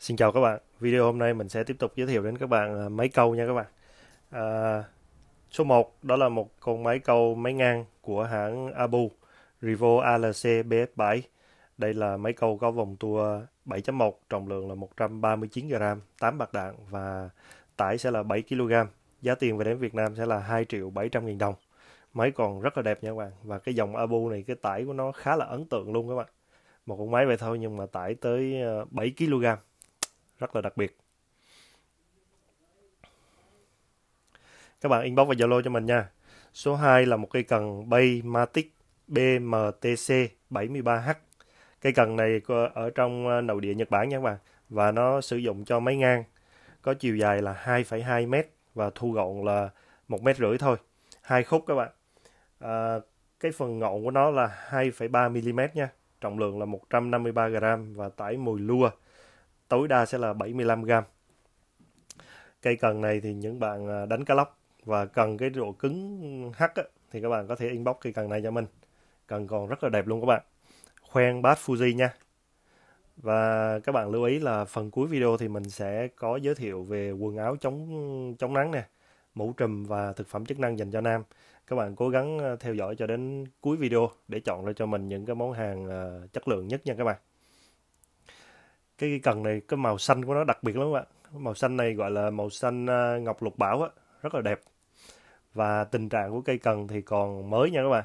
Xin chào các bạn, video hôm nay mình sẽ tiếp tục giới thiệu đến các bạn à, máy câu nha các bạn à, Số 1 đó là một con máy câu máy ngang của hãng Abu Rivo ALC BF7 Đây là máy câu có vòng tua 7.1, trọng lượng là 139g, 8 bạc đạn và tải sẽ là 7kg Giá tiền về đến Việt Nam sẽ là 2 triệu 700 nghìn đồng Máy còn rất là đẹp nha các bạn Và cái dòng Abu này cái tải của nó khá là ấn tượng luôn các bạn một con máy vậy thôi nhưng mà tải tới 7 à, kg rất là đặc biệt các bạn inbox và Zalo cho mình nha. Số 2 là một cây cần Baymatic BMTC 73H. Cây cần này ở trong ờ, nội địa Nhật Bản nha các bạn và nó sử dụng cho máy ngang có chiều dài là 2,2 m và thu gọn là một mét rưỡi thôi. Hai khúc các bạn. À, cái phần ngọn của nó là 2,3 mm nha. Trọng lượng là 153 g và tải mùi lua tối đa sẽ là 75 gram cây cần này thì những bạn à, đánh cá lóc và cần cái độ cứng hắc thì các bạn có thể inbox cây cần này cho mình cần còn rất là đẹp luôn các bạn khoen bát Fuji nha và các bạn lưu ý là phần cuối video thì mình sẽ có giới thiệu về quần áo chống chống nắng nè mũ trùm và thực phẩm chức năng dành cho nam các bạn cố gắng à, theo dõi cho đến cuối video để chọn ra cho mình những cái món hàng à, chất lượng nhất nha các bạn cái, cái cần này cái màu xanh của nó đặc biệt lắm các bạn màu xanh này gọi là màu xanh à, ngọc lục bảo á rất là đẹp và tình trạng của cây cần thì còn mới nha các bạn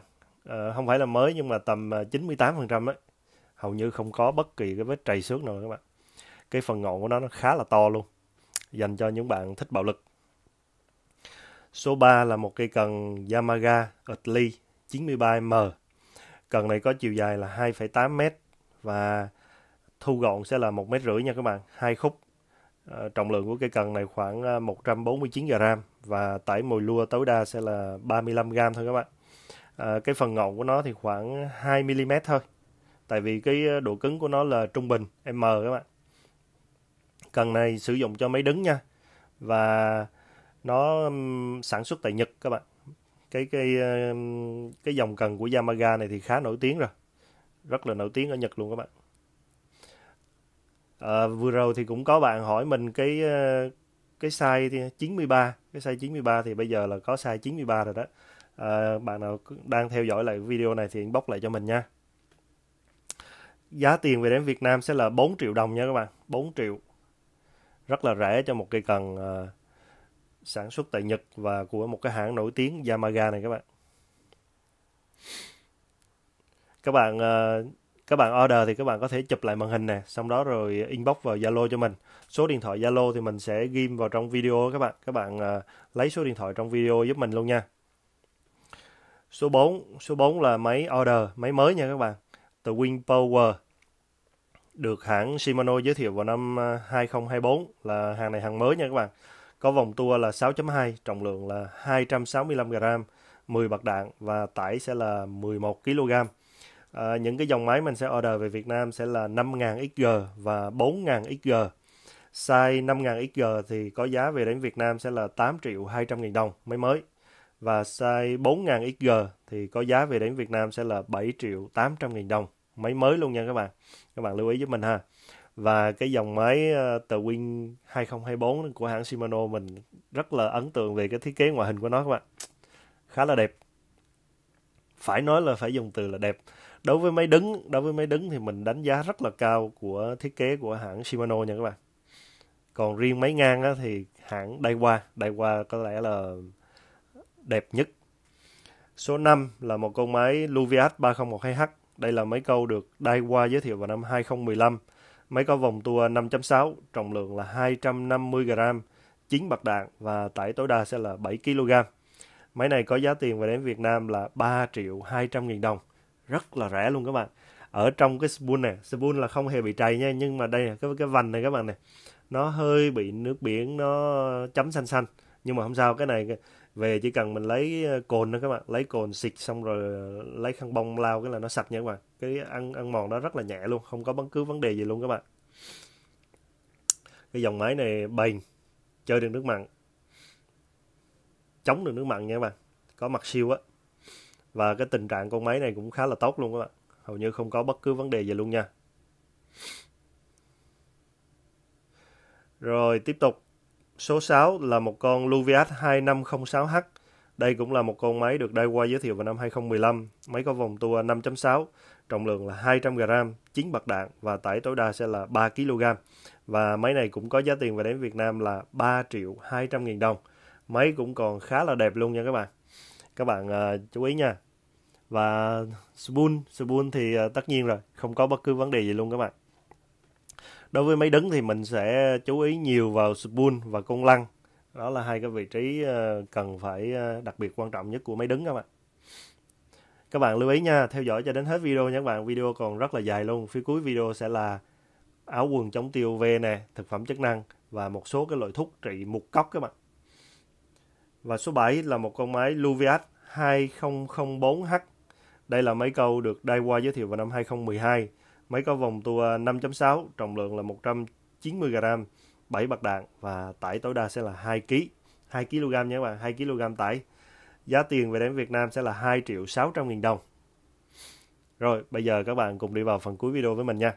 à, không phải là mới nhưng mà tầm 98 à, phần trăm hầu như không có bất kỳ cái vết trầy xước nào các bạn cái phần ngọn của nó nó khá là to luôn dành cho những bạn thích bạo lực số 3 là một cây cần Yamaga Atli 93M cần này có chiều dài là 2,8 m và thu gọn sẽ là một mét rưỡi nha các bạn hai khúc à, trọng lượng của cây cần này khoảng 149 ờ, gram và tải mồi lua tối đa sẽ là 35 gram thôi các bạn à, cái phần ngọn của nó thì khoảng 2 mm thôi tại vì cái độ cứng của nó là trung bình m các bạn cần này sử dụng cho máy đứng nha và nó sản xuất tại Nhật các bạn cái cái cái dòng cần của yamaga này thì khá nổi tiếng rồi rất là nổi tiếng ở Nhật luôn các bạn à, vừa rồi thì cũng có bạn hỏi mình cái ờ, cái size 93 cái size 93 thì bây giờ là có size 93 rồi đó à, bạn nào đang theo dõi lại video này thì inbox lại cho mình nha giá tiền về đến Việt Nam sẽ là 4 triệu đồng nha các bạn 4 triệu rất là rẻ cho một cây cần uh, sản xuất tại Nhật và của một cái hãng nổi tiếng Yamaga này các bạn các bạn uh, các bạn order thì các bạn có thể chụp lại màn hình nè xong đó rồi inbox vào zalo cho mình số điện thoại zalo thì mình sẽ ghim vào trong video các bạn các bạn uh, lấy số điện thoại trong video giúp mình luôn nha số 4 số 4 là máy order máy mới nha các bạn từ Win Power được hãng Shimano giới thiệu vào năm 2024 ờ, là hàng này hàng mới nha các bạn có vòng tua là 6.2 trọng lượng là 265 g 10 bậc đạn và tải sẽ là 11 kg à, những cái dòng máy mình sẽ order về Việt Nam sẽ là 5000 XG và 4000 XG size 5000 XG thì có giá về đến Việt Nam sẽ là 8 triệu 200 nghìn đồng máy mới và size 4000 XG thì có giá về đến Việt Nam sẽ là 7 triệu 800 nghìn đồng máy mới luôn nha các bạn các bạn lưu ý giúp mình ha và cái dòng máy ờ, tờ Win 2024 của hãng Shimano mình rất là ấn tượng về cái thiết kế ngoại hình của nó các bạn khá là đẹp phải nói là phải dùng từ là đẹp đối với máy đứng đối với máy đứng thì mình đánh giá rất là cao của thiết kế của hãng Shimano nha các bạn còn riêng máy ngang á, thì hãng Daiwa Daiwa có lẽ là đẹp nhất số 5 là một con máy Luviat 3012H đây là máy câu được Daiwa giới thiệu vào năm 2015 máy có vòng tua 5.6 trọng lượng là 250 gram 9 bạc đạn và tải tối đa sẽ là 7 kg máy này có giá tiền về đến Việt Nam là 3 triệu 200 nghìn đồng rất là rẻ luôn các bạn ở trong cái spoon này spoon là không hề bị trầy nha nhưng mà đây là cái cái vành này các bạn này nó hơi bị nước biển nó chấm xanh xanh nhưng mà không sao cái này về chỉ cần mình lấy ờ, cồn nữa các bạn lấy cồn xịt xong rồi ờ, lấy khăn bông lau cái là nó sạch nha các bạn cái ăn ăn mòn đó rất là nhẹ luôn không có bất cứ vấn đề gì luôn các bạn cái dòng máy này bền chơi được nước mặn chống được nước mặn nha các bạn có mặt siêu á và cái tình trạng con máy này cũng khá là tốt luôn các bạn hầu như không có bất cứ vấn đề gì luôn nha rồi tiếp tục số 6 là một con Luviat 2506H đây cũng là một con máy được Daiwa giới thiệu vào năm 2015 máy có vòng tua 5.6 trọng lượng là 200g 9 bậc đạn và tải tối đa sẽ là 3kg và máy này cũng có giá tiền về đến Việt Nam là 3 triệu 200 nghìn đồng máy cũng còn khá là đẹp luôn nha các bạn các bạn uh, chú ý nha và spoon spoon thì uh, tất nhiên rồi không có bất cứ vấn đề gì luôn các bạn đối với máy đứng thì mình sẽ chú ý nhiều vào spoon và con lăn đó là hai cái vị trí uh, cần phải uh, đặc biệt quan trọng nhất của máy đứng các bạn các bạn lưu ý nha theo dõi cho đến hết video nha các bạn video còn rất là dài luôn phía cuối video sẽ là áo quần chống tiêu v nè thực phẩm chức năng và một số cái loại thuốc trị mục cốc các bạn và số 7 là một con máy Luviat 2004H. Đây là máy câu được Daiwa giới thiệu vào năm 2012. Máy có vòng tua 5.6, trọng lượng là 190 g, 7 bạc đạn và tải tối đa sẽ là 2 kg. 2 kg nha các bạn, 2 kg tải. Giá tiền về đến Việt Nam sẽ là 2 triệu 600 nghìn đồng. Rồi, bây giờ các bạn cùng đi vào phần cuối video với mình nha.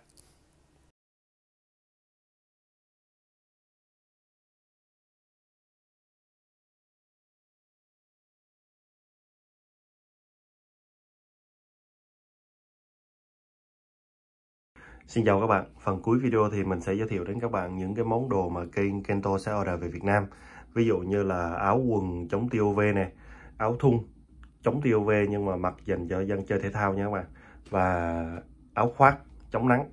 Xin chào các bạn, phần cuối video thì mình sẽ giới thiệu đến các bạn những cái món đồ mà kênh Kento sẽ order về Việt Nam Ví dụ như là áo quần chống tia UV nè, áo thun chống tia UV nhưng mà mặc dành cho dân chơi thể thao nha các bạn Và áo khoác chống nắng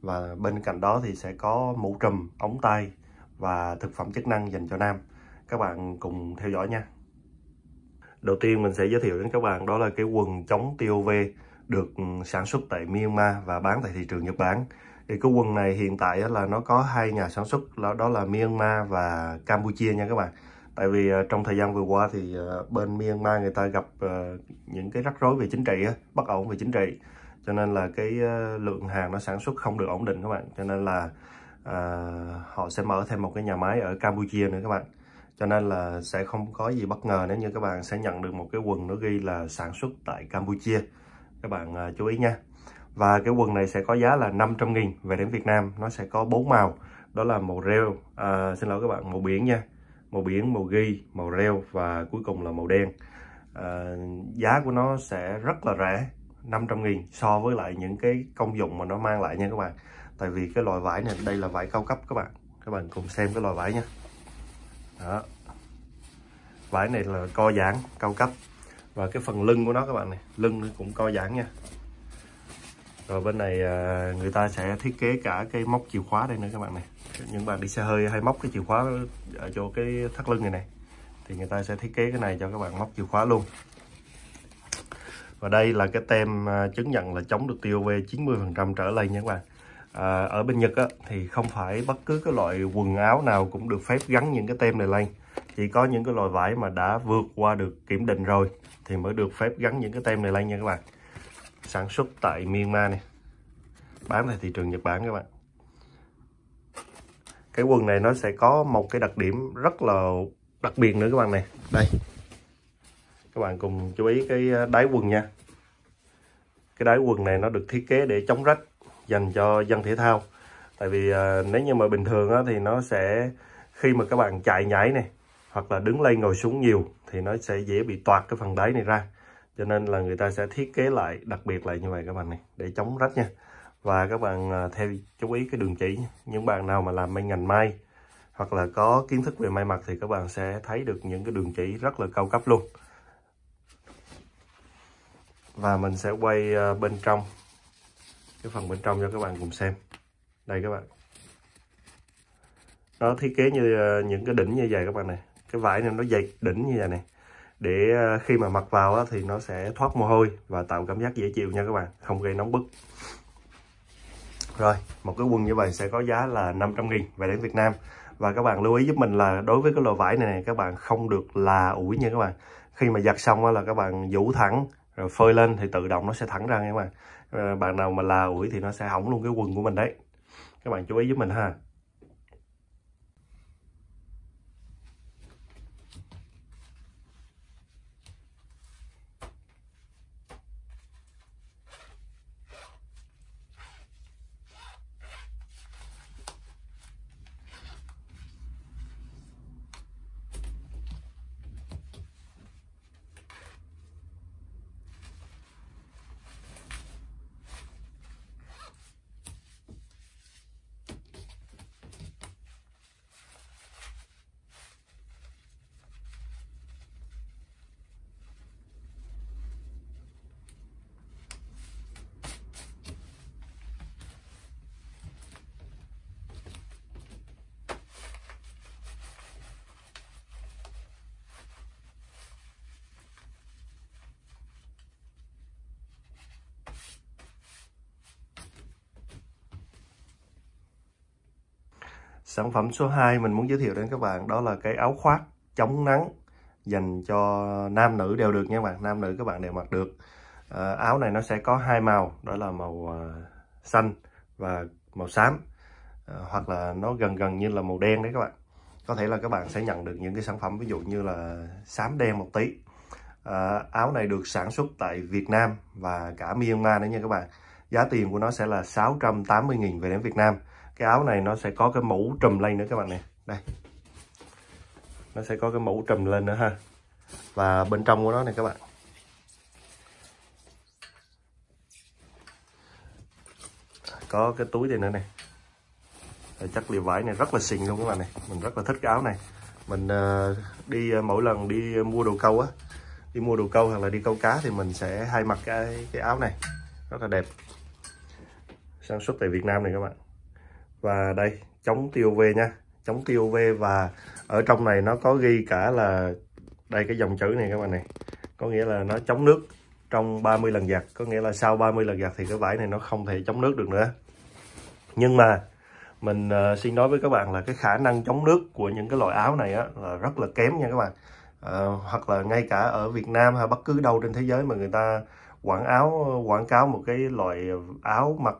Và bên cạnh đó thì sẽ có mũ trùm, ống tay và thực phẩm chức năng dành cho nam Các bạn cùng theo dõi nha Đầu tiên mình sẽ giới thiệu đến các bạn đó là cái quần chống tia UV được ừ, sản xuất tại Myanmar và bán tại thị trường Nhật Bản. Thì cái quần này hiện tại là nó có hai nhà sản xuất đó là Myanmar và Campuchia nha các bạn. Tại vì ờ, trong thời gian vừa qua thì ờ, bên Myanmar người ta gặp ờ, những cái rắc rối về chính trị, bất ổn về chính trị. Cho nên là cái lượng hàng nó sản xuất không được ổn định các bạn. Cho nên là à, họ sẽ mở thêm một cái nhà máy ở Campuchia nữa các bạn cho nên là sẽ không có gì bất ngờ nếu như các bạn sẽ nhận được một cái quần nó ghi là sản xuất tại Campuchia các bạn à, chú ý nha và cái quần này sẽ có giá là 500 nghìn về đến Việt Nam nó sẽ có bốn màu đó là màu rêu à, xin lỗi các bạn màu biển nha màu biển màu ghi màu rêu và cuối cùng là màu đen à, giá của nó sẽ rất là rẻ 500 nghìn so với lại những cái công dụng mà nó mang lại nha các bạn tại vì cái loại vải này đây là vải cao cấp các bạn các bạn cùng xem cái loại vải nha đó vải này là co giãn cao cấp và cái phần lưng của nó các bạn này lưng cũng co giãn nha rồi bên này à, người ta sẽ thiết kế cả cái móc chìa khóa đây nữa các bạn này những bạn đi xe hơi hay móc cái chìa khóa ở chỗ cái thắt lưng này này thì người ta sẽ thiết kế cái này cho các bạn móc chìa khóa luôn và đây là cái tem à, chứng nhận là chống được tia UV 90% trở lên nha các bạn à, ở bên Nhật á, thì không phải bất cứ cái loại quần áo nào cũng được phép gắn những cái tem này lên chỉ có những cái loại vải mà đã vượt qua được kiểm định rồi thì mới được phép gắn những cái tem này lên nha các bạn sản xuất tại Myanmar này bán tại thị trường Nhật Bản các bạn cái quần này nó sẽ có một cái đặc điểm rất là đặc biệt nữa các bạn này đây các bạn cùng chú ý cái đáy quần nha cái đáy quần này nó được thiết kế để chống rách dành cho dân thể thao tại vì à, nếu như mà bình thường á, thì nó sẽ khi mà các bạn chạy nhảy này hoặc là đứng lên ngồi xuống nhiều thì nó sẽ dễ bị toạt cái phần đáy này ra cho nên là người ta sẽ thiết kế lại đặc biệt lại như vậy các bạn này để chống rách nha và các bạn à, theo chú ý cái đường chỉ những bạn nào mà làm may ngành may hoặc là có kiến thức về may mặc thì các bạn sẽ thấy được những cái đường chỉ rất là cao cấp luôn và mình sẽ quay à, bên trong cái phần bên trong cho các bạn cùng xem đây các bạn nó thiết kế như à, những cái đỉnh như vậy các bạn này cái vải này nó dày đỉnh như vậy này để ờ, khi mà mặc vào á, thì nó sẽ thoát mồ hôi và tạo cảm giác dễ chịu nha các bạn không gây nóng bức rồi một cái quần như vậy sẽ có giá là 500 nghìn về đến Việt Nam và các bạn lưu ý giúp mình là đối với cái loại vải này, này các bạn không được là ủi nha các bạn khi mà giặt xong á, là các bạn vũ thẳng rồi phơi lên thì tự động nó sẽ thẳng ra nha các bạn ờ, bạn nào mà là ủi thì nó sẽ hỏng luôn cái quần của mình đấy các bạn chú ý giúp mình ha Sản phẩm số 2 mình muốn giới thiệu đến các bạn đó là cái áo khoác chống nắng dành cho nam nữ đều được nha bạn. Nam nữ các bạn đều mặc được. À, áo này nó sẽ có hai màu, đó là màu à, xanh và màu xám à, hoặc là nó gần gần như là màu đen đấy các bạn. Có thể là các bạn sẽ nhận được những cái sản phẩm ví dụ như là xám đen một tí. À, áo này được sản xuất tại Việt Nam và cả Myanmar nữa nha các bạn. Giá tiền của nó sẽ là 680.000 về đến Việt Nam cái áo này nó sẽ có cái mũ trùm lên nữa các bạn này đây nó sẽ có cái mũ trùm lên nữa ha và bên trong của nó này các bạn có cái túi đây nữa này Đây, chất liệu vải này rất là xịn luôn các bạn này mình rất là thích cái áo này mình uh, đi uh, mỗi lần đi ờ, mua đồ câu á đi mua đồ câu hoặc là đi câu cá thì mình sẽ hay mặc cái, cái áo này rất là đẹp sản xuất tại Việt Nam này các bạn và đây chống tiêu v nha chống tiêu v và ở trong này nó có ghi cả là đây cái dòng chữ này các bạn này có nghĩa là nó chống nước trong 30 lần giặt có nghĩa là sau 30 lần giặt thì cái vải này nó không thể chống nước được nữa nhưng mà mình uh, xin nói với các bạn là cái khả năng chống nước của những cái loại áo này á, là rất là kém nha các bạn uh, hoặc là ngay cả ở Việt Nam hay bất cứ đâu trên thế giới mà người ta quảng áo quảng cáo một cái loại áo mặc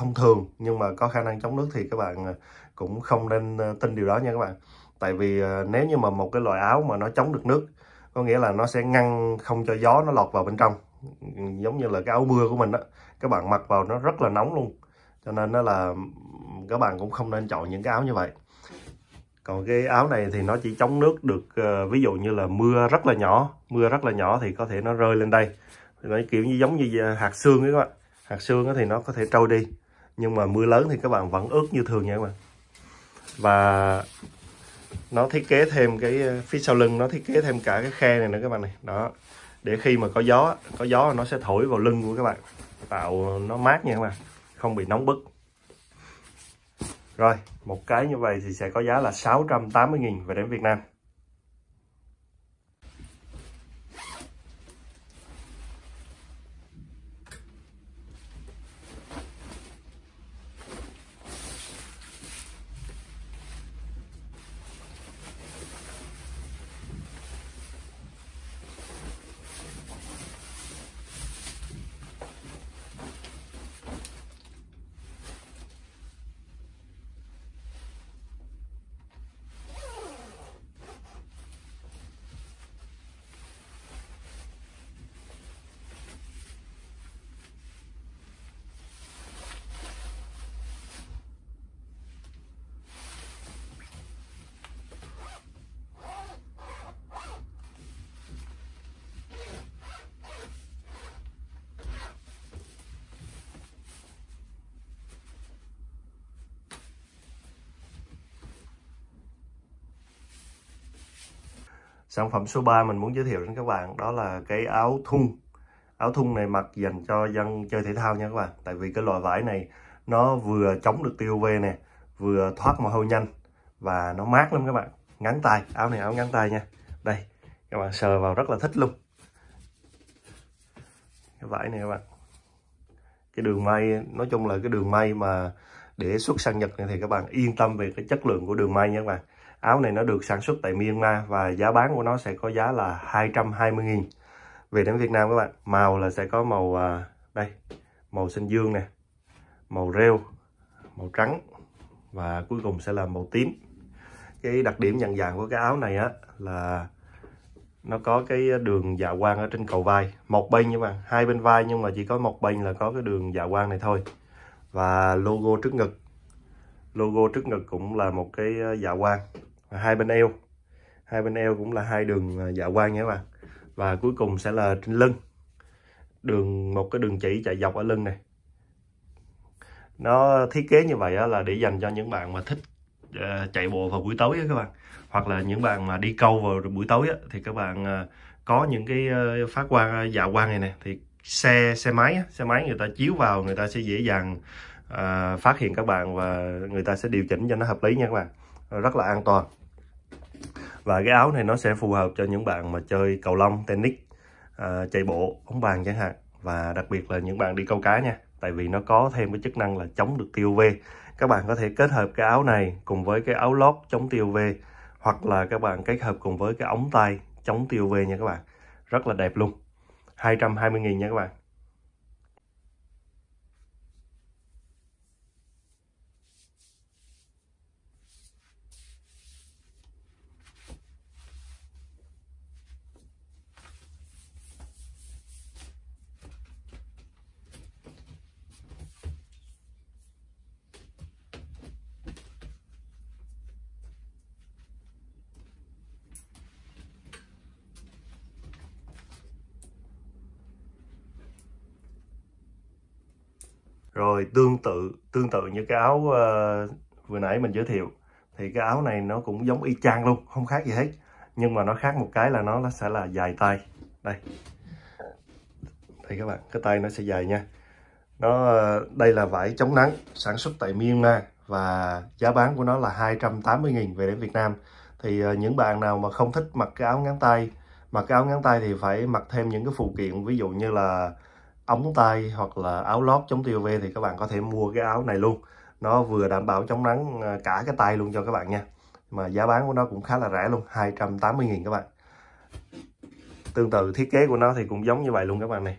thông thường nhưng mà có khả năng chống nước thì các bạn ờ, cũng không nên ờ, tin điều đó nha các bạn tại vì ờ, nếu như mà một cái loại áo mà nó chống được nước có nghĩa là nó sẽ ngăn không cho gió nó lọt vào bên trong giống như là cái áo mưa của mình đó các bạn mặc vào nó rất là nóng luôn cho nên đó là các bạn cũng không nên chọn những cái áo như vậy còn cái áo này thì nó chỉ chống nước được ví dụ như là mưa rất là nhỏ mưa rất là nhỏ thì có thể nó rơi lên đây nó kiểu như giống như hạt xương ấy các bạn hạt xương thì nó có thể trôi đi nhưng mà mưa lớn thì các bạn vẫn ướt như thường nha các bạn và nó thiết kế thêm cái ờ, phía sau lưng nó thiết kế thêm cả cái khe này nữa các bạn này đó để khi mà có gió có gió nó sẽ thổi vào lưng của các bạn tạo nó mát nha các bạn không bị nóng bức rồi một cái như vậy thì sẽ có giá là 680.000 về đến Việt Nam sản phẩm số 3 mình muốn giới thiệu đến các bạn đó là cái áo thun áo thun này mặc dành cho dân chơi thể thao nha các bạn tại vì cái loại vải này nó vừa chống được tiêu UV nè vừa thoát mồ hôi nhanh và nó mát lắm các bạn ngắn tay áo này áo ngắn tay nha đây các bạn sờ vào rất là thích luôn cái vải này các bạn cái đường may nói chung là cái đường may mà để xuất sang Nhật này thì các bạn yên tâm về cái chất lượng của đường may nha các bạn áo này nó được sản xuất tại Myanmar và giá bán của nó sẽ có giá là 220.000 về đến Việt Nam các bạn màu là sẽ có màu à, đây màu xanh dương nè màu rêu màu trắng và cuối cùng sẽ là màu tím cái đặc điểm nhận dạng của cái áo này á là nó có cái đường dạ quang ở trên cầu vai một bên nhưng mà hai bên vai nhưng mà chỉ có một bên là có cái đường dạ quang này thôi và logo trước ngực logo trước ngực cũng là một cái à, dạ quang và hai bên eo hai bên eo cũng là hai đường à, dạ quang nha các bạn và cuối cùng sẽ là trên lưng đường một cái đường chỉ chạy dọc ở lưng này nó thiết kế như vậy là để dành cho những bạn mà thích à, chạy bộ vào buổi tối các bạn hoặc là những bạn mà đi câu vào buổi tối thì các bạn à, có những cái phát quang dạ quang này nè thì xe xe máy xe máy người ta chiếu vào người ta sẽ dễ dàng phát hiện các bạn và người ta sẽ điều chỉnh cho nó hợp lý nha các bạn rất là an toàn và cái áo này nó sẽ phù hợp cho những bạn mà chơi cầu lông tennis à, chạy bộ bóng bàn chẳng hạn và đặc biệt là những bạn đi câu cá nha tại vì nó có thêm cái chức năng là chống được tiêu UV các bạn có thể kết hợp cái áo này cùng với cái áo lót chống tiêu UV hoặc là các bạn kết hợp cùng với cái ống tay chống tiêu UV nha các bạn rất là đẹp luôn 220.000 nha các bạn rồi tương tự tương tự như cái áo uh, vừa nãy mình giới thiệu thì cái áo này nó cũng giống y chang luôn không khác gì hết nhưng mà nó khác một cái là nó sẽ là dài tay đây thì các bạn cái tay nó sẽ dài nha nó ờ, đây là vải chống nắng sản xuất tại Myanmar và giá bán của nó là 280.000 về đến Việt Nam thì ờ, những bạn nào mà không thích mặc cái áo ngắn tay mặc cái áo ngắn tay thì phải mặc thêm những cái phụ kiện ví dụ như là ống tay hoặc là áo lót chống tia UV thì các bạn có thể mua cái áo này luôn nó vừa đảm bảo chống nắng ờ, cả cái tay luôn cho các bạn nha mà giá bán của nó cũng khá là rẻ luôn 280.000 các bạn tương tự thiết kế của nó thì cũng giống như vậy luôn các bạn này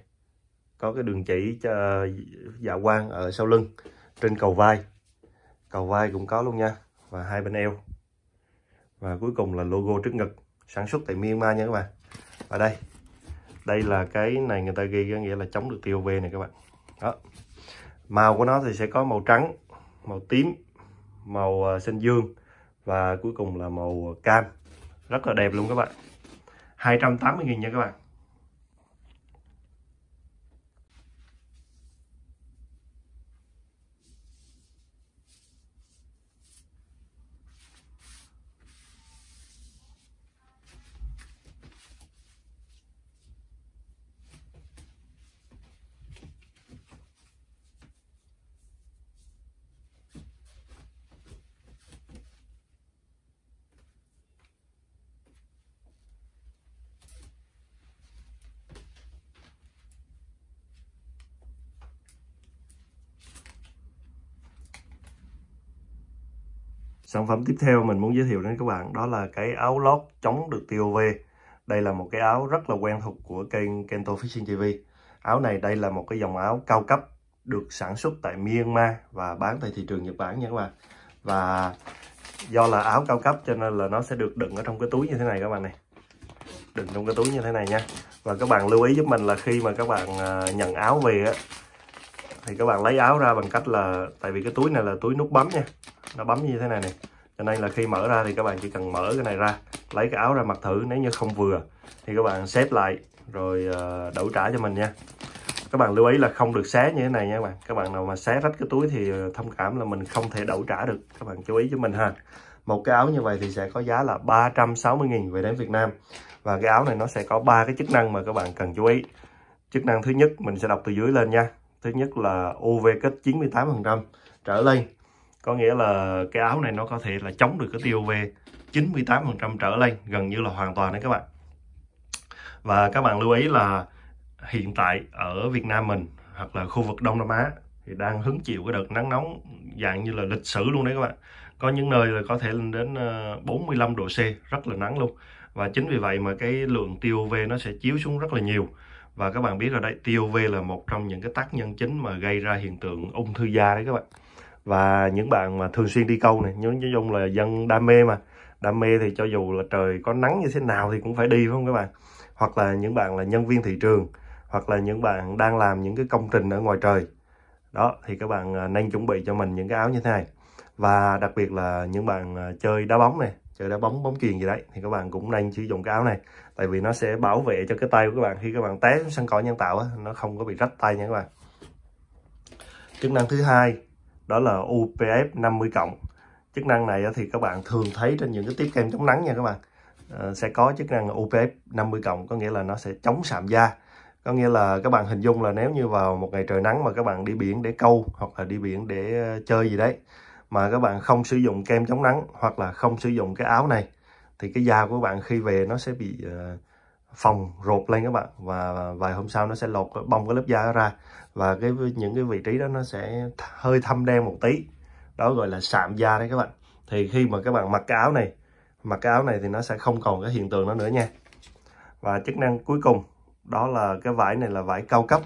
có cái đường chỉ dạ quang ở sau lưng trên cầu vai cầu vai cũng có luôn nha và hai bên eo và cuối cùng là logo trước ngực sản xuất tại Myanmar nha các bạn và đây đây là cái này người ta ghi có nghĩa là chống được tiêu UV này các bạn đó màu của nó thì sẽ có màu trắng màu tím màu à, xanh dương và cuối cùng là màu cam rất là đẹp luôn các bạn 280.000 nha các bạn phẩm tiếp theo mình muốn giới thiệu đến các bạn đó là cái áo lót chống được tia UV. Đây là một cái áo rất là quen thuộc của kênh Kento Fishing TV. Áo này đây là một cái dòng áo cao cấp được sản xuất tại Myanmar và bán tại thị trường Nhật Bản nha các bạn. Và do là áo cao cấp cho nên là nó sẽ được đựng ở trong cái túi như thế này các bạn này. Đựng trong cái túi như thế này nha. Và các bạn lưu ý giúp mình là khi mà các bạn à, nhận áo về á thì các bạn lấy áo ra bằng cách là tại vì cái túi này là túi nút bấm nha. Nó bấm như thế này này cho nên là khi mở ra thì các bạn chỉ cần mở cái này ra lấy cái áo ra mặc thử nếu như không vừa thì các bạn xếp lại rồi ờ, đẩu trả cho mình nha các bạn lưu ý là không được xé như thế này nha các bạn các bạn nào mà xé rách cái túi thì ờ, thông cảm là mình không thể đẩu trả được các bạn chú ý cho mình ha một cái áo như vậy thì sẽ có giá là 360.000 về đến Việt Nam và cái áo này nó sẽ có ba cái chức năng mà các bạn cần chú ý chức năng thứ nhất mình sẽ đọc từ dưới lên nha thứ nhất là UV kích 98% trở lên có nghĩa là cái áo này nó có thể là chống được cái tiêu UV 98% trở lên gần như là hoàn toàn đấy các bạn và các bạn lưu ý là hiện tại ở Việt Nam mình hoặc là khu vực Đông Nam Á thì đang hứng chịu cái đợt nắng nóng dạng như là lịch sử luôn đấy các bạn có những nơi là có thể lên đến 45 ờ, độ C rất là nắng luôn và chính vì vậy mà cái lượng tiêu UV nó sẽ chiếu xuống rất là nhiều và các bạn biết rồi đấy tiêu UV là một trong những cái tác nhân chính mà gây ra hiện tượng ung thư da đấy các bạn và những bạn mà thường xuyên đi câu này những nhớ dung là dân đam mê mà đam mê thì cho dù là trời có nắng như thế nào thì cũng phải đi phải không các bạn hoặc là những bạn là nhân viên thị trường hoặc là những bạn đang làm những cái công trình ở ngoài trời đó thì các bạn à, nên chuẩn bị cho mình những cái áo như thế này và đặc biệt là những bạn à, chơi đá bóng này chơi đá bóng bóng chuyền gì đấy thì các bạn cũng nên sử dụng cái áo này tại vì nó sẽ bảo vệ cho cái tay của các bạn khi các bạn té sân cỏ nhân tạo á nó không có bị rách tay nha các bạn chức năng thứ hai đó là UPF 50 cộng chức năng này thì các bạn thường thấy trên những cái tiếp kem chống nắng nha các bạn ờ, sẽ có chức năng UPF 50 cộng có nghĩa là nó sẽ chống sạm da có nghĩa là các bạn hình dung là nếu như vào một ngày trời nắng mà các bạn đi biển để câu hoặc là đi biển để ờ, chơi gì đấy mà các bạn không sử dụng kem chống nắng hoặc là không sử dụng cái áo này thì cái da của bạn khi về nó sẽ bị uh, phòng rột lên các bạn và vài hôm sau nó sẽ lột bong cái lớp da ra và cái những cái vị trí đó nó sẽ hơi thâm đen một tí đó gọi là sạm da đấy các bạn thì khi mà các bạn mặc cái áo này mặc cái áo này thì nó sẽ không còn cái hiện tượng đó nữa nha và chức năng cuối cùng đó là cái vải này là vải cao cấp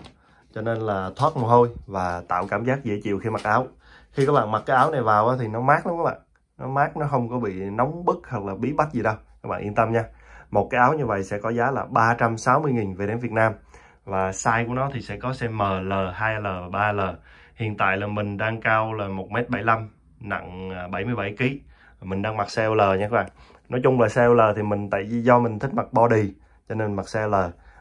cho nên là thoát mồ hôi và tạo cảm giác dễ chịu khi mặc áo khi các bạn mặc cái áo này vào thì nó mát lắm các bạn nó mát nó không có bị nóng bức hoặc là bí bách gì đâu các bạn yên tâm nha một cái áo như vậy sẽ có giá là 360.000 về đến Việt Nam và size của nó thì sẽ có size M, L, 2L và 3L hiện tại là mình đang cao là 1m75 nặng 77kg à, mình đang mặc size L nha các bạn nói chung là size L thì mình tại vì do mình thích mặc body cho nên mặc size L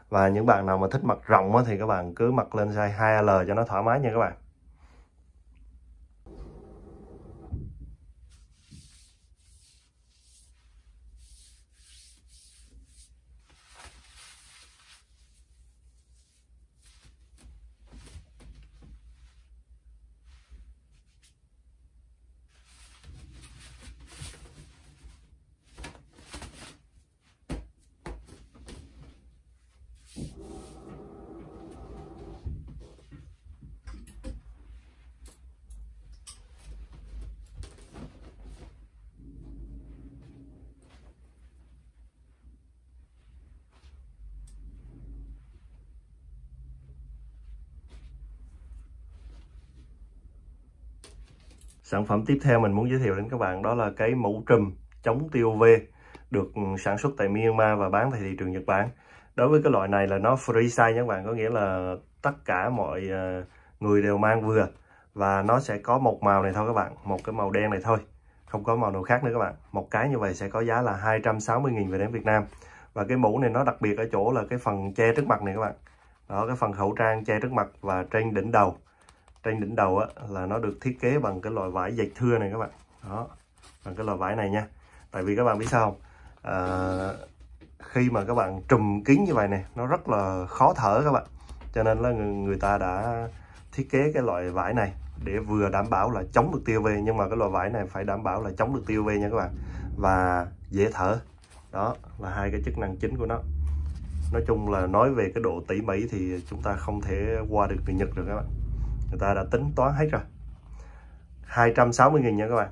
và những bạn nào mà thích mặc rộng thì các bạn cứ mặc lên size 2L cho nó thoải mái nha các bạn Sản phẩm tiếp theo mình muốn giới thiệu đến các bạn đó là cái mũ trùm chống tiêu UV được sản xuất tại Myanmar và bán tại thị trường Nhật Bản. Đối với cái loại này là nó free size nha các bạn, có nghĩa là tất cả mọi ờ, người đều mang vừa và nó sẽ có một màu này thôi các bạn, một cái màu đen này thôi. Không có màu nào khác nữa các bạn. Một cái như vậy sẽ có giá là 260.000 về đến Việt Nam. Và cái mũ này nó đặc biệt ở chỗ là cái phần che trước mặt này các bạn. Đó cái phần khẩu trang che trước mặt và trên đỉnh đầu trên đỉnh đầu á, là nó được thiết kế bằng cái loại vải dệt thưa này các bạn đó bằng cái loại vải này nha tại vì các bạn biết sao à, khi mà các bạn trùm kín như vậy này nó rất là khó thở các bạn cho nên là người ta đã thiết kế cái loại vải này để vừa đảm bảo là chống được tiêu v nhưng mà cái loại vải này phải đảm bảo là chống được tiêu v nha các bạn và dễ thở đó là hai cái chức năng chính của nó nói chung là nói về cái độ tỉ mỉ thì chúng ta không thể qua được người nhật được các bạn người ta đã tính toán hết rồi 260.000 nha các bạn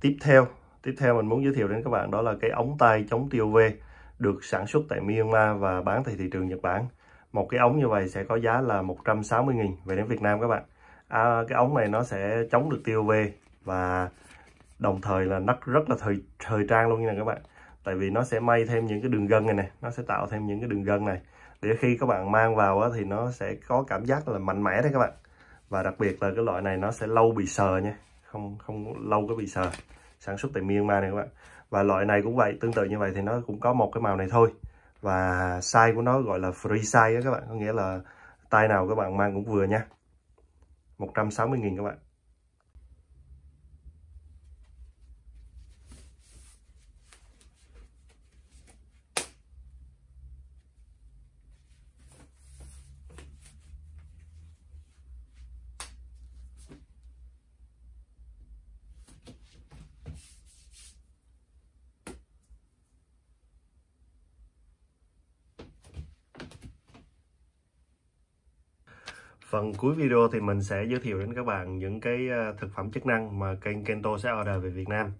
tiếp theo tiếp theo mình muốn giới thiệu đến các bạn đó là cái ống tay chống tiêu UV được sản xuất tại Myanmar và bán tại thị trường Nhật Bản một cái ống như vậy sẽ có giá là 160.000 về đến Việt Nam các bạn à, cái ống này nó sẽ chống được tiêu UV và đồng thời là nó rất là thời thời trang luôn nha các bạn tại vì nó sẽ may thêm những cái đường gân này này nó sẽ tạo thêm những cái đường gân này để khi các bạn mang vào á, thì nó sẽ có cảm giác là mạnh mẽ đấy các bạn và đặc biệt là cái loại này nó sẽ lâu bị sờ nha không không lâu cái bị sờ sản xuất tại Myanmar này các bạn và loại này cũng vậy tương tự như vậy thì nó cũng có một cái màu này thôi và size của nó gọi là free size các bạn có nghĩa là tay nào các bạn mang cũng vừa nha 160.000 các bạn cuối video thì mình sẽ giới thiệu đến các bạn những cái à, thực phẩm chức năng mà kênh Kento sẽ order về Việt Nam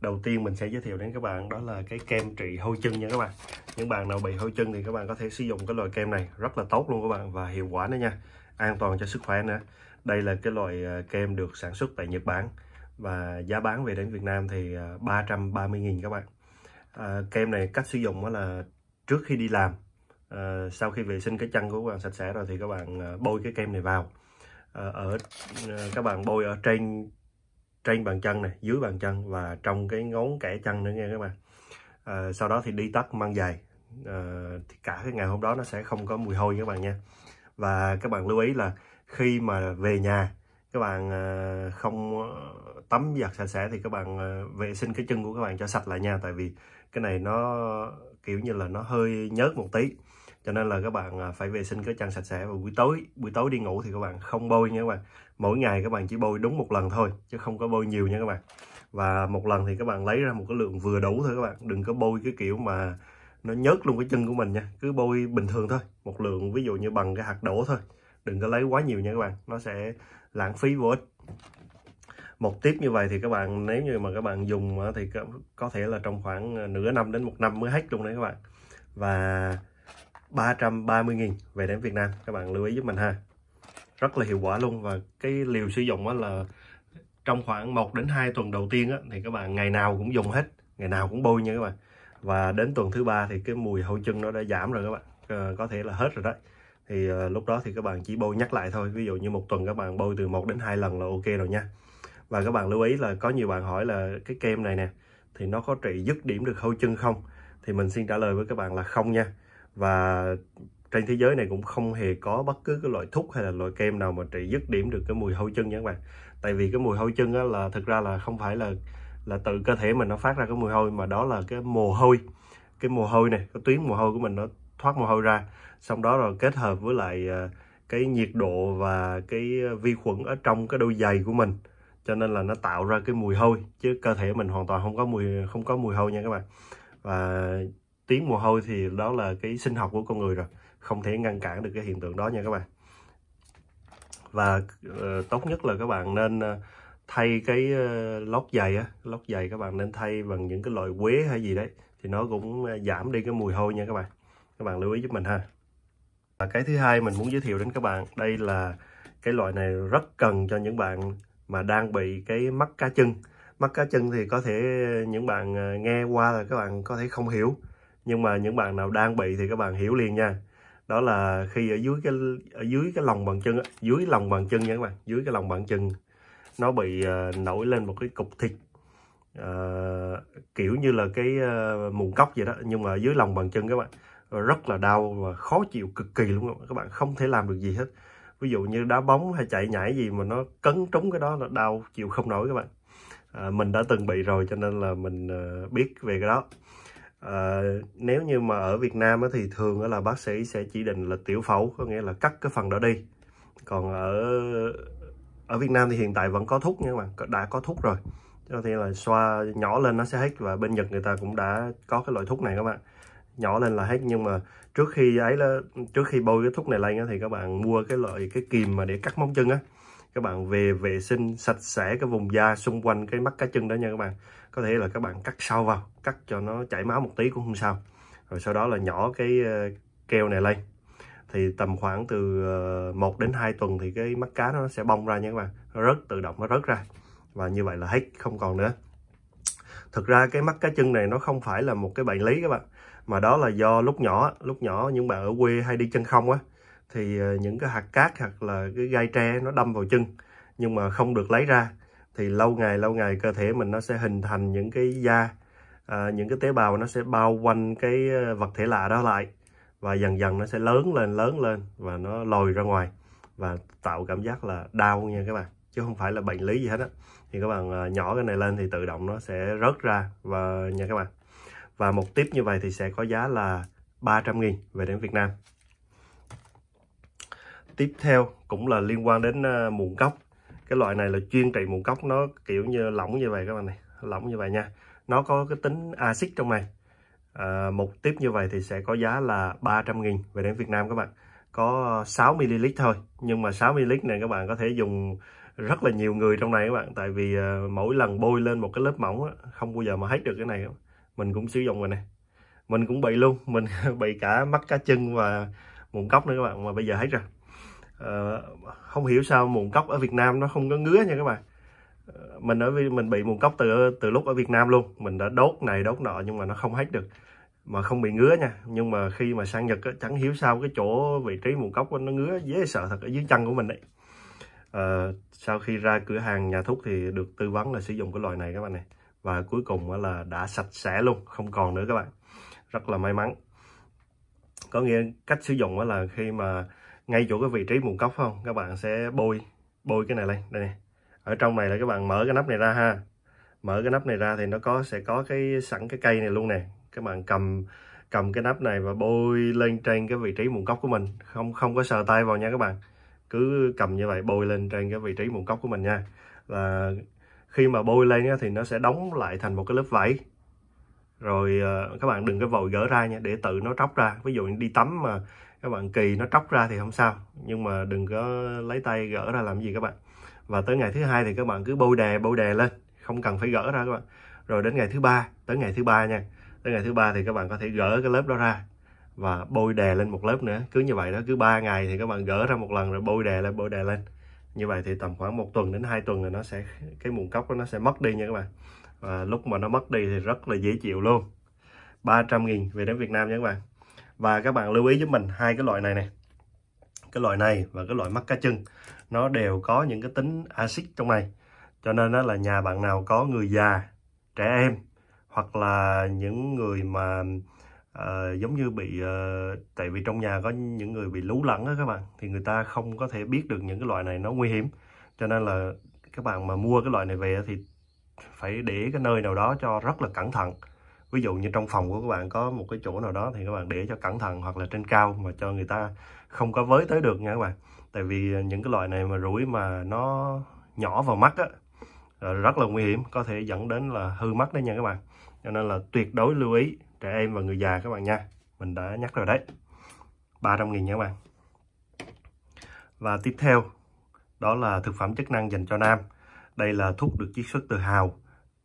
đầu tiên mình sẽ giới thiệu đến các bạn đó là cái kem trị hôi chân nha các bạn những bạn nào bị hôi chân thì các bạn có thể sử dụng cái loại kem này rất là tốt luôn các bạn và hiệu quả nữa nha an toàn cho sức khỏe nữa đây là cái loại à, kem được sản xuất tại Nhật Bản và giá bán về đến Việt Nam thì 330.000 à, các bạn à, kem này cách sử dụng đó là trước khi đi làm Ờ, sau khi vệ sinh cái chân của các bạn sạch sẽ rồi thì các bạn ờ, bôi cái kem này vào ờ, ở các bạn bôi ở trên trên bàn chân này dưới bàn chân và trong cái ngón kẽ chân nữa nghe các bạn sau đó thì đi tắt mang giày thì cả cái ngày hôm đó nó sẽ không có mùi hôi các bạn nha và các bạn lưu ý là khi mà về nhà các bạn không tắm giặt sạch sẽ thì các bạn vệ sinh cái chân của các bạn cho sạch lại nha tại vì cái này nó kiểu như là nó hơi nhớt một tí cho nên là các bạn à, phải vệ sinh cái chăn sạch sẽ và buổi tối buổi tối đi ngủ thì các bạn không bôi nha các bạn mỗi ngày các bạn chỉ bôi đúng một lần thôi chứ không có bôi nhiều nha các bạn và một lần thì các bạn lấy ra một cái lượng vừa đủ thôi các bạn đừng có bôi cái kiểu mà nó nhớt luôn cái chân của mình nha cứ bôi bình thường thôi một lượng ví dụ như bằng cái hạt đổ thôi đừng có lấy quá nhiều nha các bạn nó sẽ lãng phí vô ích một tiếp như vậy thì các bạn nếu như mà các bạn dùng thì có thể là trong khoảng à, nửa năm đến một năm mới hết luôn đấy các bạn và 330.000 về đến Việt Nam các bạn lưu ý giúp mình ha rất là hiệu quả luôn và cái liều sử dụng là trong khoảng 1 đến 2 tuần đầu tiên á, thì các bạn ngày nào cũng dùng hết ngày nào cũng bôi nha các bạn và đến tuần thứ ba thì cái mùi hôi chân nó đã giảm rồi các bạn ờ, có thể là hết rồi đấy thì ờ, lúc đó thì các bạn chỉ bôi nhắc lại thôi ví dụ như một tuần các bạn bôi từ 1 đến 2 lần là ok rồi nha và các bạn lưu ý là có nhiều bạn hỏi là cái kem này nè thì nó có trị dứt điểm được hôi chân không thì mình xin trả lời với các bạn là không nha và trên thế giới này cũng không hề có bất cứ cái loại thuốc hay là loại kem nào mà trị dứt điểm được cái mùi hôi chân nha các bạn tại vì cái mùi hôi chân á, là thực ra là không phải là là từ cơ thể mình nó phát ra cái mùi hôi mà đó là cái mồ hôi cái mồ hôi này cái tuyến mồ hôi của mình nó thoát mồ hôi ra xong đó rồi kết hợp với lại à, cái nhiệt độ và cái vi khuẩn ở trong cái đôi giày của mình cho nên là nó tạo ra cái mùi hôi chứ cơ thể mình hoàn toàn không có mùi không có mùi hôi nha các bạn và tiếng mồ hôi thì đó là cái sinh học của con người rồi không thể ngăn cản được cái hiện tượng đó nha các bạn và uh, tốt nhất là các bạn nên uh, thay cái uh, ờ, lót giày á lót giày các bạn nên thay bằng những cái loại quế hay gì đấy thì nó cũng giảm đi cái mùi hôi nha các bạn các bạn lưu ý giúp mình ha và cái thứ hai mình muốn giới thiệu đến các bạn đây là cái loại này rất cần cho những bạn mà đang bị cái mắt cá chân mắt cá chân thì có thể những bạn nghe qua là các bạn có thể không hiểu nhưng mà những bạn nào đang bị thì các bạn hiểu liền nha đó là khi ở dưới cái ở dưới cái lòng bàn chân dưới lòng bàn chân nha các bạn dưới cái lòng bàn chân nó bị uh, nổi lên một cái cục thịt uh, kiểu như là cái uh, mụn cốc vậy đó nhưng mà dưới lòng bàn chân các bạn rất là đau và khó chịu cực kỳ luôn các bạn không thể làm được gì hết ví dụ như đá bóng hay chạy nhảy gì mà nó cấn trúng cái đó là đau chịu không nổi các bạn à, mình đã từng bị rồi cho nên là mình uh, biết về cái đó à, nếu như mà ở Việt Nam thì thường là bác sĩ sẽ chỉ định là tiểu phẫu có nghĩa là cắt cái phần đó đi còn ở ở Việt Nam thì hiện tại vẫn có thuốc nha các bạn đã có thuốc rồi cho nên là xoa nhỏ lên nó sẽ hết và bên Nhật người ta cũng đã có cái loại thuốc này các bạn nhỏ lên là hết nhưng mà trước khi ấy là trước khi bôi cái thuốc này lên thì các bạn mua cái loại cái kìm mà để cắt móng chân á các bạn về vệ sinh sạch sẽ cái vùng da xung quanh cái mắt cá chân đó nha các bạn có thể là các bạn cắt sâu vào cắt cho nó chảy máu một tí cũng không sao rồi sau đó là nhỏ cái ờ, keo này lên thì tầm khoảng từ 1 ờ, đến 2 tuần thì cái mắt cá nó sẽ bong ra nha các bạn nó rớt tự động nó rớt ra và như vậy là hết không còn nữa thực ra cái mắt cá chân này nó không phải là một cái bệnh lý các bạn mà đó là do lúc nhỏ lúc nhỏ những bạn ở quê hay đi chân không á thì ờ, những cái hạt cát hoặc là cái gai tre nó đâm vào chân nhưng mà không được lấy ra thì lâu ngày lâu ngày cơ thể mình nó sẽ hình thành những cái da à, những cái tế bào nó sẽ bao quanh cái ờ, vật thể lạ đó lại và dần dần nó sẽ lớn lên lớn lên và nó lồi ra ngoài và tạo cảm giác là đau nha các bạn chứ không phải là bệnh lý gì hết á thì các bạn nhỏ cái này lên thì tự động nó sẽ rớt ra và nha các bạn và một tiếp như vậy thì sẽ có giá là 300 nghìn về đến Việt Nam tiếp theo cũng là liên quan đến mụn ờ, gốc cái loại này là chuyên trị mụn gốc nó kiểu như lỏng như vậy các bạn này lỏng như vậy nha nó có cái tính axit trong này à, ờ, một tiếp như vậy thì sẽ có giá là 300 nghìn về đến Việt Nam các bạn có 6ml thôi nhưng mà 6ml này các bạn có thể dùng rất là nhiều người trong này các bạn tại vì ờ, mỗi lần bôi lên một cái lớp mỏng á, không bao giờ mà hết được cái này mình cũng sử dụng rồi này mình cũng bị luôn mình bị cả mắt cá chân và mụn cốc nữa các bạn mà bây giờ hết rồi Ờ, không hiểu sao mụn cốc ở Việt Nam nó không có ngứa nha các bạn ờ, mình ở mình bị mụn cốc từ từ lúc ở Việt Nam luôn mình đã đốt này đốt nọ nhưng mà nó không hết được mà không bị ngứa nha nhưng mà khi mà sang Nhật chẳng hiểu sao cái chỗ vị trí mụn cốc nó ngứa dễ sợ thật ở dưới chân của mình đấy à, ờ, sau khi ra cửa hàng nhà thuốc thì được tư vấn là sử dụng cái loại này các bạn này và cuối cùng là đã sạch sẽ luôn không còn nữa các bạn rất là may mắn có nghĩa cách sử dụng là khi mà ngay chỗ cái vị trí mụn cốc không các bạn sẽ bôi bôi cái này lên đây này. ở trong này là các bạn mở cái nắp này ra ha mở cái nắp này ra thì nó có sẽ có cái sẵn cái cây này luôn nè các bạn cầm cầm cái nắp này và bôi lên trên cái vị trí mụn cốc của mình không không có sờ tay vào nha các bạn cứ cầm như vậy bôi lên trên cái vị trí mụn cốc của mình nha và khi mà bôi lên thì nó sẽ đóng lại thành một cái lớp vảy rồi ờ, các bạn đừng có vội gỡ ra nha để tự nó tróc ra ví dụ như đi tắm mà các bạn kỳ nó tróc ra thì không sao nhưng mà đừng có lấy tay gỡ ra làm gì các bạn và tới ngày thứ hai thì các bạn cứ bôi đè bôi đè lên không cần phải gỡ ra các bạn rồi đến ngày thứ ba tới ngày thứ ba nha tới ngày thứ ba thì các bạn có thể gỡ cái lớp đó ra và bôi đè lên một lớp nữa cứ như vậy đó cứ ba ngày thì các bạn gỡ ra một lần rồi bôi đè lên bôi đè lên như vậy thì tầm khoảng một tuần đến hai tuần là nó sẽ cái mụn cốc nó sẽ mất đi nha các bạn và lúc mà nó mất đi thì rất là dễ chịu luôn 300 nghìn về đến Việt Nam nha các bạn và các bạn lưu ý giúp mình hai cái loại này này, cái loại này và cái loại mắt cá chân nó đều có những cái tính axit trong này cho nên đó là nhà bạn nào có người già trẻ em hoặc là những người mà uh, giống như bị uh, tại vì trong nhà có những người bị lú lẫn á các bạn thì người ta không có thể biết được những cái loại này nó nguy hiểm cho nên là các bạn mà mua cái loại này về thì phải để cái nơi nào đó cho rất là cẩn thận ví dụ như trong phòng của các bạn có một cái chỗ nào đó thì các bạn để cho cẩn thận hoặc là trên cao mà cho người ta không có với tới được nha các bạn tại vì những cái loại này mà rủi mà nó nhỏ vào mắt á ờ, rất là nguy hiểm có thể dẫn đến là hư mắt đấy nha các bạn cho nên là tuyệt đối lưu ý trẻ em và người già các bạn nha mình đã nhắc rồi đấy 300 nghìn nha các bạn và tiếp theo đó là thực phẩm chức năng dành cho nam đây là thuốc được chiết xuất từ hào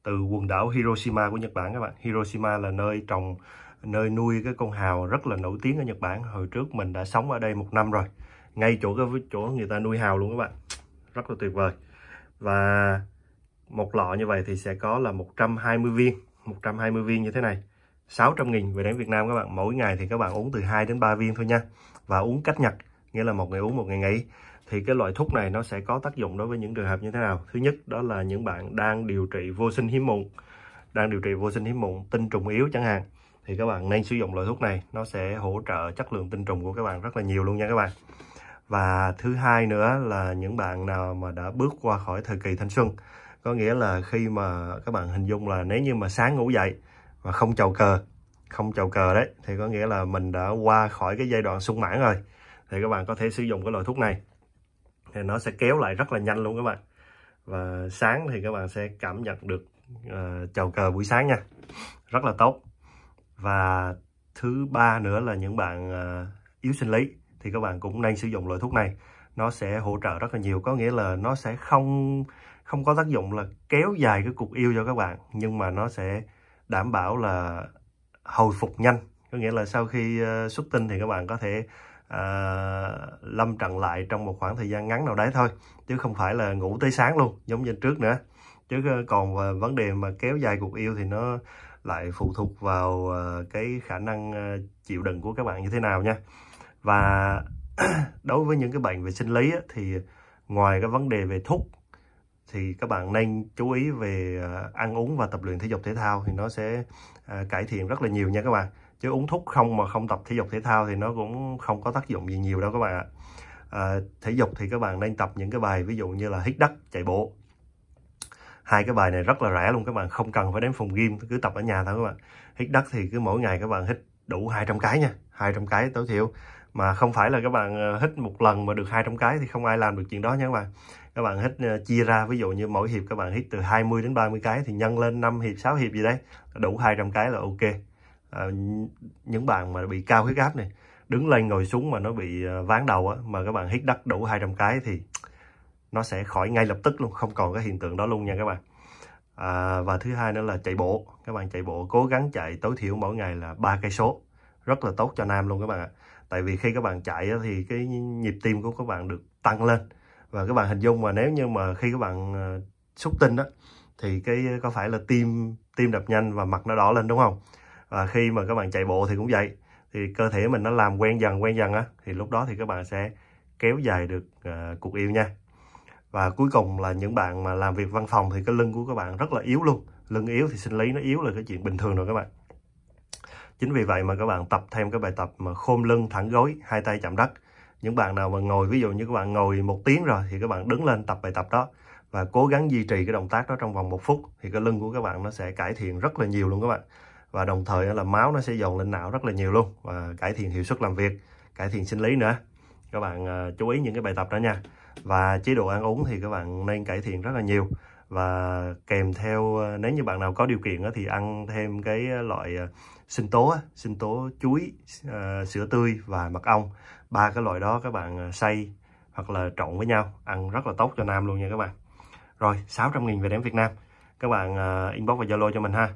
từ quần đảo Hiroshima của Nhật Bản các bạn. Hiroshima là nơi trồng nơi nuôi cái con hào rất là nổi tiếng ở Nhật Bản. Hồi trước mình đã sống ở đây một năm rồi. Ngay chỗ cái chỗ người ta nuôi hào luôn các bạn. Rất là tuyệt vời. Và một lọ như vậy thì sẽ có là 120 viên, 120 viên như thế này. 600 nghìn về đến Việt Nam các bạn. Mỗi ngày thì các bạn uống từ 2 đến 3 viên thôi nha. Và uống cách nhật, nghĩa là một ngày uống một ngày nghỉ thì cái loại thuốc này nó sẽ có tác dụng đối với những trường hợp như thế nào thứ nhất đó là những bạn đang điều trị vô sinh hiếm muộn đang điều trị vô sinh hiếm muộn tinh trùng yếu chẳng hạn thì các bạn nên sử dụng loại thuốc này nó sẽ hỗ trợ chất lượng tinh trùng của các bạn rất là nhiều luôn nha các bạn và thứ hai nữa là những bạn nào mà đã bước qua khỏi thời kỳ thanh xuân có nghĩa là khi mà các bạn hình dung là nếu như mà sáng ngủ dậy và không chầu cờ không chầu cờ đấy thì có nghĩa là mình đã qua khỏi cái giai đoạn sung mãn rồi thì các bạn có thể sử dụng cái loại thuốc này thì nó sẽ kéo lại rất là nhanh luôn các bạn và sáng thì các bạn sẽ cảm nhận được uh, chầu cờ buổi sáng nha rất là tốt và thứ ba nữa là những bạn uh, yếu sinh lý thì các bạn cũng nên sử dụng loại thuốc này nó sẽ hỗ trợ rất là nhiều có nghĩa là nó sẽ không không có tác dụng là kéo dài cái cuộc yêu cho các bạn nhưng mà nó sẽ đảm bảo là hồi phục nhanh có nghĩa là sau khi uh, xuất tinh thì các bạn có thể à, lâm trận lại trong một khoảng thời gian ngắn nào đấy thôi chứ không phải là ngủ tới sáng luôn giống như trước nữa chứ ờ, còn vấn đề mà kéo dài cuộc yêu thì nó lại phụ thuộc vào ờ, cái khả năng ờ, chịu đựng của các bạn như thế nào nha và đối với những cái bệnh về sinh lý thì ngoài cái vấn đề về thuốc thì các bạn nên chú ý về ăn uống và tập luyện thể dục thể thao thì nó sẽ cải thiện rất là nhiều nha các bạn chứ uống thuốc không mà không tập thể dục thể thao thì nó cũng không có tác dụng gì nhiều đâu các bạn ạ à, thể dục thì các bạn nên tập những cái bài ví dụ như là hít đất chạy bộ hai cái bài này rất là rẻ luôn các bạn không cần phải đến phòng gym cứ tập ở nhà thôi các bạn hít đất thì cứ mỗi ngày các bạn hít đủ 200 cái nha 200 cái tối thiểu mà không phải là các bạn ờ, hít một lần mà được 200 cái thì không ai làm được chuyện đó nha các bạn các bạn hít ờ, chia ra ví dụ như mỗi hiệp các bạn hít từ 20 đến 30 cái thì nhân lên 5 hiệp 6 hiệp gì đấy đủ 200 cái là ok à, những bạn mà bị cao huyết áp này đứng lên ngồi xuống mà nó bị à, ván đầu á mà các bạn hít đất đủ 200 cái thì nó sẽ khỏi ngay lập tức luôn không còn cái hiện tượng đó luôn nha các bạn à, và thứ hai nữa là chạy bộ các bạn chạy bộ cố gắng chạy tối thiểu mỗi ngày là ba cây số rất là tốt cho nam luôn các bạn ạ tại vì khi các bạn chạy thì cái nhịp tim của các bạn được tăng lên và các bạn hình dung mà nếu như mà khi các bạn à, xúc tinh đó thì cái có phải là tim tim đập nhanh và mặt nó đỏ lên đúng không và ờ, khi mà các bạn chạy bộ thì cũng vậy thì cơ thể mình nó làm quen dần quen dần á thì lúc đó thì các bạn sẽ kéo dài được uh, cuộc yêu nha và cuối cùng là những bạn mà làm việc văn phòng thì cái lưng của các bạn rất là yếu luôn lưng yếu thì sinh lý nó yếu là cái chuyện bình thường rồi các bạn chính vì vậy mà các bạn tập thêm cái bài tập mà khom lưng thẳng gối hai tay chạm đất những bạn nào mà ngồi ví dụ như các bạn ngồi một tiếng rồi thì các bạn đứng lên tập bài tập đó và cố gắng duy trì cái động tác đó trong vòng một phút thì cái lưng của các bạn nó sẽ cải thiện rất là nhiều luôn các bạn và đồng thời là máu nó sẽ dồn lên não rất là nhiều luôn và cải thiện hiệu suất làm việc cải thiện sinh lý nữa các bạn à, chú ý những cái bài tập đó nha và chế độ ăn uống thì các bạn nên cải thiện rất là nhiều và kèm theo à, nếu như bạn nào có điều kiện thì ăn thêm cái à, loại sinh tố sinh tố chuối sữa tươi và mật ong ba cái loại đó các bạn xay hoặc là trộn với nhau ăn rất là tốt cho nam luôn nha các bạn rồi 600.000 về đến Việt Nam các bạn inbox và Zalo cho mình ha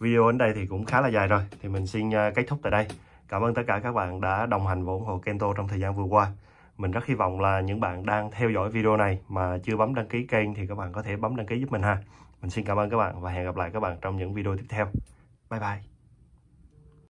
video đến đây thì cũng khá là dài rồi thì mình xin ờ, kết thúc tại đây cảm ơn tất cả các bạn đã đồng hành và ủng hộ Kento trong thời gian vừa qua mình rất hy vọng là những bạn đang theo dõi video này mà chưa bấm đăng ký kênh thì các bạn có thể bấm đăng ký giúp mình ha mình xin cảm ơn các bạn và hẹn gặp lại các bạn trong những video tiếp theo bye bye